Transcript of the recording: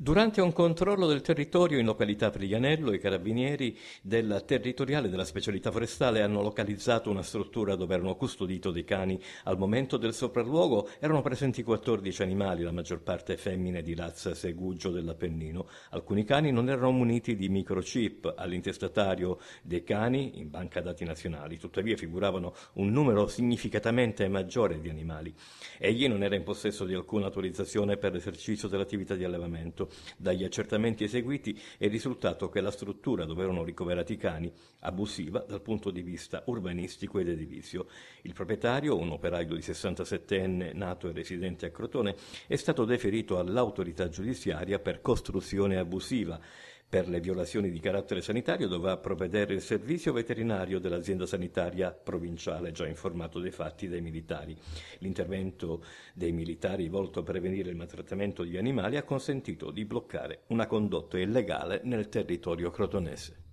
Durante un controllo del territorio in località Priglianello, i carabinieri della territoriale della specialità forestale hanno localizzato una struttura dove erano custodito dei cani. Al momento del sopralluogo erano presenti 14 animali, la maggior parte femmine di razza segugio dell'Appennino. Alcuni cani non erano muniti di microchip. All'intestatario dei cani, in banca dati nazionali, tuttavia figuravano un numero significatamente maggiore di animali. Egli non era in possesso di alcuna autorizzazione per l'esercizio dell'attività di allevamento. Dagli accertamenti eseguiti è risultato che la struttura dove erano ricoverati i cani abusiva dal punto di vista urbanistico ed edilizio. Il proprietario, un operaio di 67enne nato e residente a Crotone, è stato deferito all'autorità giudiziaria per costruzione abusiva per le violazioni di carattere sanitario dovrà provvedere il servizio veterinario dell'azienda sanitaria provinciale già informato dei fatti dai militari. L'intervento dei militari volto a prevenire il maltrattamento degli animali ha consentito di bloccare una condotta illegale nel territorio crotonese.